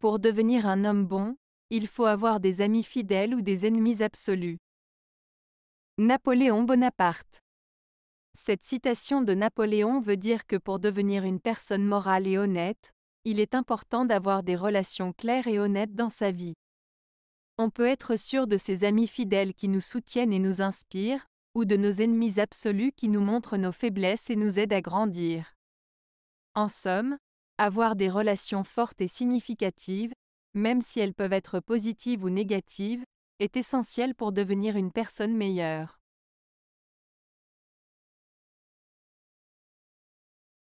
Pour devenir un homme bon, il faut avoir des amis fidèles ou des ennemis absolus. Napoléon Bonaparte Cette citation de Napoléon veut dire que pour devenir une personne morale et honnête, il est important d'avoir des relations claires et honnêtes dans sa vie. On peut être sûr de ses amis fidèles qui nous soutiennent et nous inspirent, ou de nos ennemis absolus qui nous montrent nos faiblesses et nous aident à grandir. En somme, avoir des relations fortes et significatives, même si elles peuvent être positives ou négatives, est essentiel pour devenir une personne meilleure.